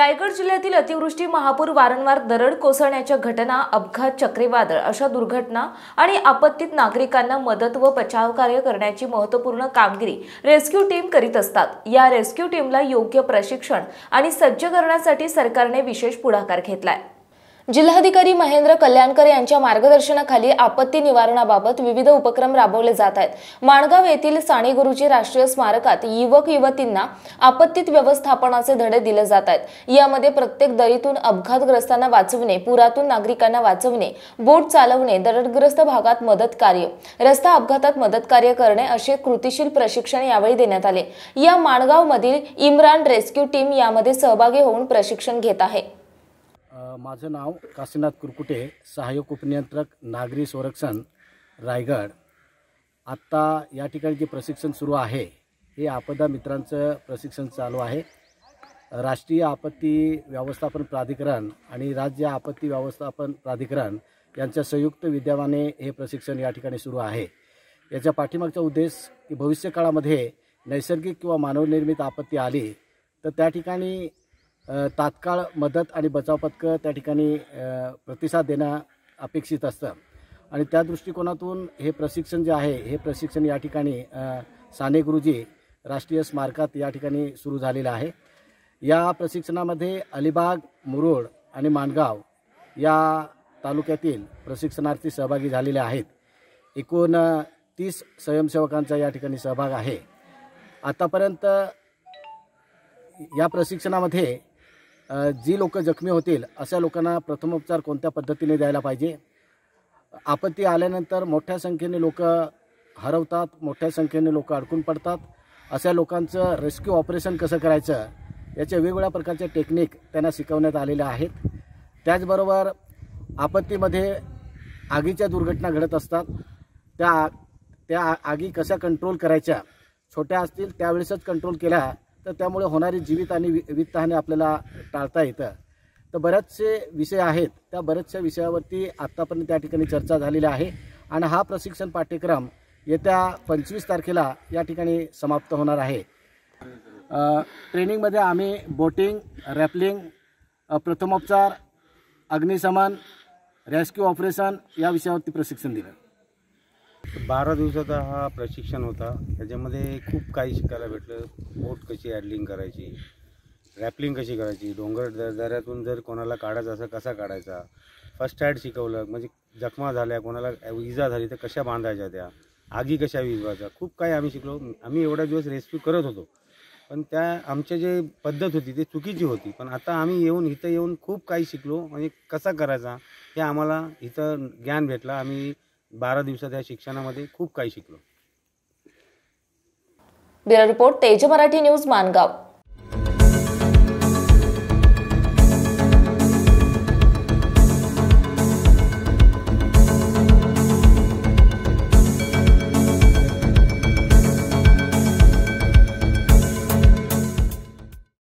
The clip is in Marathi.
रायगड जिल्ह्यातील अतिवृष्टी महापूर वारंवार दरड कोसळण्याच्या घटना अपघात चक्रीवादळ अशा दुर्घटना आणि आपत्तीत नागरिकांना मदत व बचावकार्य करण्याची महत्त्वपूर्ण कामगिरी रेस्क्यू टीम करीत असतात या रेस्क्यू टीमला योग्य प्रशिक्षण आणि सज्ज करण्यासाठी सरकारने विशेष पुढाकार घेतलाय जिल्हाधिकारी महेंद्र कल्याणकर यांच्या मार्गदर्शनाखाली आपत्ती निवारणाबाबत विविध उपक्रम राबवले जात आहेत माणगाव येथील साने गुरुजी राष्ट्रीय स्मारकात युवक युवतींना आपत्तीत व्यवस्थापनाचे धडे दिले जात आहेत यामध्ये प्रत्येक दरीतून अपघातग्रस्तांना वाचवणे पुरातून नागरिकांना वाचवणे बोट चालवणे दरडग्रस्त भागात मदत कार्य रस्ता अपघातात मदत कार्य करणे असे कृतीशील प्रशिक्षण यावेळी देण्यात आले या माणगाव मधील इम्रान रेस्क्यू टीम यामध्ये सहभागी होऊन प्रशिक्षण घेत आहे माझं नाव काशीनाथ कुरकुटे सहाय्यक उपनियंत्रक नागरी संरक्षण रायगड आत्ता या ठिकाणी जे प्रशिक्षण सुरू आहे हे आपदा मित्रांचं प्रशिक्षण चालू आहे राष्ट्रीय आपत्ती व्यवस्थापन प्राधिकरण आणि राज्य आपत्ती व्यवस्थापन प्राधिकरण यांच्या संयुक्त विद्यमाने हे प्रशिक्षण या ठिकाणी सुरू आहे याच्या पाठीमागचा उद्देश की भविष्यकाळामध्ये नैसर्गिक किंवा मानवनिर्मित आपत्ती आली तर त्या ठिकाणी तात्काळ मदत आणि बचाव पथकं त्या ठिकाणी प्रतिसाद देणं अपेक्षित असतं आणि त्या दृष्टिकोनातून हे प्रशिक्षण जे आहे हे प्रशिक्षण या ठिकाणी साने गुरुजी राष्ट्रीय स्मारकात या ठिकाणी सुरू झालेलं आहे या प्रशिक्षणामध्ये अलिबाग मुरुड आणि माणगाव या तालुक्यातील प्रशिक्षणार्थी सहभागी झालेले आहेत एकूण तीस स्वयंसेवकांचा या ठिकाणी सहभाग आहे आतापर्यंत या प्रशिक्षणामध्ये जी लोक जखमी होतील अशा लोकांना प्रथमोपचार कोणत्या पद्धतीने द्यायला पाहिजे आपत्ती आल्यानंतर मोठ्या संख्येने लोक हरवतात मोठ्या संख्येने लोक अडकून पडतात अशा लोकांचं रेस्क्यू ऑपरेशन कसं करायचं याच्या वेगवेगळ्या प्रकारचे टेक्निक त्यांना शिकवण्यात आलेल्या आहेत त्याचबरोबर आपत्तीमध्ये आगीच्या दुर्घटना घडत असतात त्या त्या आगी कशा कंट्रोल करायच्या छोट्या असतील त्यावेळेसच कंट्रोल केल्या तर त्यामुळे होणारी जीवित आणि वित्तहानी आपल्याला टाळता येतं तर बरेचसे विषय आहेत त्या बऱ्याचशा विषयावरती आत्तापर्यंत त्या ठिकाणी चर्चा झालेली आहे आणि हा प्रशिक्षण पाठ्यक्रम येत्या पंचवीस तारखेला या ठिकाणी समाप्त होणार आहे ट्रेनिंगमध्ये आम्ही बोटिंग रॅपलिंग प्रथमोपचार अग्निशमन रेस्क्यू ऑपरेशन या विषयावरती प्रशिक्षण दिलं बारा दिवसाचा हा प्रशिक्षण होता त्याच्यामध्ये खूप काही शिकायला भेटलं बोट कशी ॲडलिंग करायची रॅपलिंग कशी करायची डोंगर दऱ्यातून जर कोणाला काढायचं असं कसा काढायचा फर्स्ट ॲड शिकवलं म्हणजे जखमा झाल्या कोणाला इजा झाली तर कशा बांधायच्या त्या आगी कशा विजवायच्या खूप काही आम्ही शिकलो आम्ही एवढा दिवस रेस्क्यू करत होतो पण त्या आमच्या जे पद्धत होती ती चुकीची होती पण आता आम्ही येऊन इथं येऊन खूप काही शिकलो म्हणजे कसा करायचा हे आम्हाला इथं ज्ञान भेटलं आम्ही बारा दिवसात या शिक्षणामध्ये खूप काही शिकलो ब्युरो रिपोर्ट तेज मराठी न्यूज मानगाव